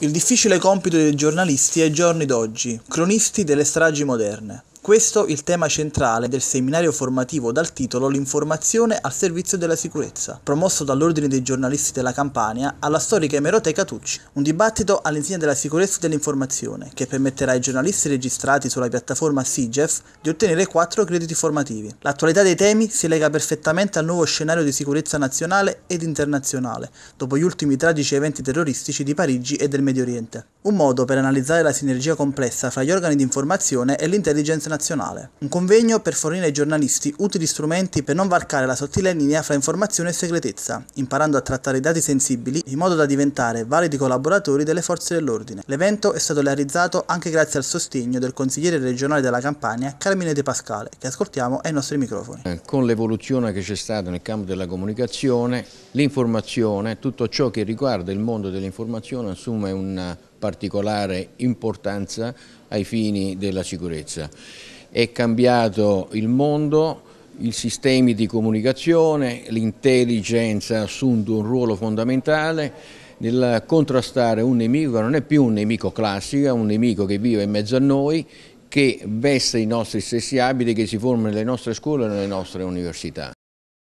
Il difficile compito dei giornalisti ai giorni d'oggi, cronisti delle stragi moderne. Questo il tema centrale del seminario formativo dal titolo L'informazione al servizio della sicurezza, promosso dall'Ordine dei giornalisti della Campania alla storica emeroteca Tucci. Un dibattito all'insegna della sicurezza e dell'informazione che permetterà ai giornalisti registrati sulla piattaforma SIGEF di ottenere quattro crediti formativi. L'attualità dei temi si lega perfettamente al nuovo scenario di sicurezza nazionale ed internazionale, dopo gli ultimi tragici eventi terroristici di Parigi e del Medio Oriente un modo per analizzare la sinergia complessa fra gli organi di informazione e l'intelligence nazionale. Un convegno per fornire ai giornalisti utili strumenti per non varcare la sottile linea fra informazione e segretezza, imparando a trattare i dati sensibili in modo da diventare validi collaboratori delle forze dell'ordine. L'evento è stato realizzato anche grazie al sostegno del consigliere regionale della Campania, Carmine De Pascale, che ascoltiamo ai nostri microfoni. Eh, con l'evoluzione che c'è stata nel campo della comunicazione, l'informazione, tutto ciò che riguarda il mondo dell'informazione assume un particolare importanza ai fini della sicurezza. È cambiato il mondo, i sistemi di comunicazione, l'intelligenza ha assunto un ruolo fondamentale nel contrastare un nemico che non è più un nemico classico, è un nemico che vive in mezzo a noi, che veste i nostri stessi abiti, che si forma nelle nostre scuole e nelle nostre università.